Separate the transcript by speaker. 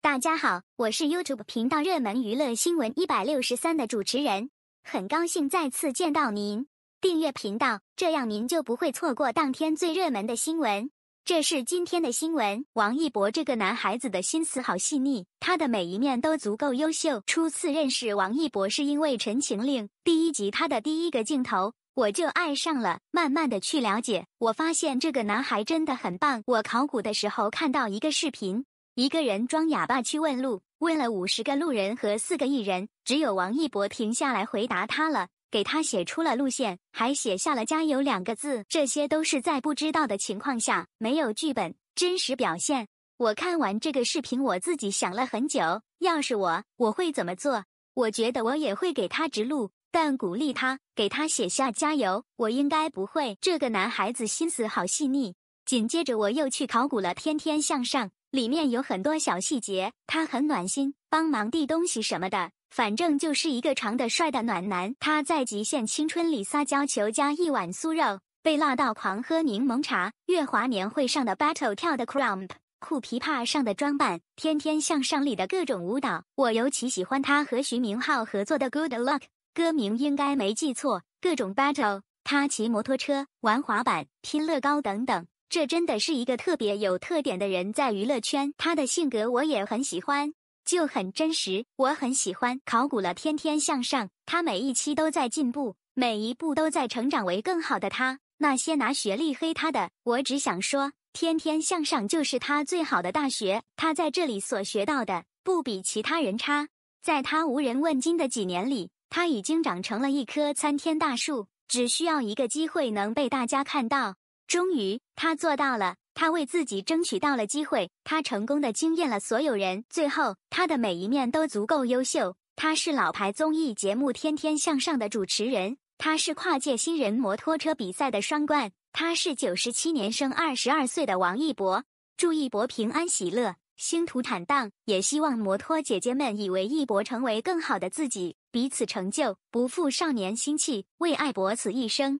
Speaker 1: 大家好，我是 YouTube 频道热门娱乐新闻一百六十三的主持人，很高兴再次见到您。订阅频道，这样您就不会错过当天最热门的新闻。这是今天的新闻。王一博这个男孩子的心思好细腻，他的每一面都足够优秀。初次认识王一博是因为《陈情令》第一集，他的第一个镜头我就爱上了，慢慢的去了解，我发现这个男孩真的很棒。我考古的时候看到一个视频。一个人装哑巴去问路，问了五十个路人和四个艺人，只有王一博停下来回答他了，给他写出了路线，还写下了“加油”两个字。这些都是在不知道的情况下，没有剧本，真实表现。我看完这个视频，我自己想了很久，要是我，我会怎么做？我觉得我也会给他指路，但鼓励他，给他写下“加油”。我应该不会。这个男孩子心思好细腻。紧接着我又去考古了《天天向上》。里面有很多小细节，他很暖心，帮忙递东西什么的，反正就是一个长得帅的暖男。他在《极限青春》里撒娇求加一碗酥肉，被辣到狂喝柠檬茶；月华年会上的 battle 跳的 crump，酷琵琶上的装扮，天天向上里的各种舞蹈，我尤其喜欢他和徐明浩合作的《Good Luck》，歌名应该没记错。各种 battle，他骑摩托车、玩滑板、拼乐高等等。这真的是一个特别有特点的人，在娱乐圈，他的性格我也很喜欢，就很真实，我很喜欢。考古了《天天向上》，他每一期都在进步，每一步都在成长为更好的他。那些拿学历黑他的，我只想说，《天天向上》就是他最好的大学，他在这里所学到的不比其他人差。在他无人问津的几年里，他已经长成了一棵参天大树，只需要一个机会能被大家看到。终于，他做到了，他为自己争取到了机会，他成功的惊艳了所有人。最后，他的每一面都足够优秀。他是老牌综艺节目《天天向上》的主持人，他是跨界新人摩托车比赛的双冠，他是九十七年生二十二岁的王一博。祝一博平安喜乐，星途坦荡，也希望摩托姐姐们以为一博成为更好的自己，彼此成就，不负少年心气，为爱博此一生。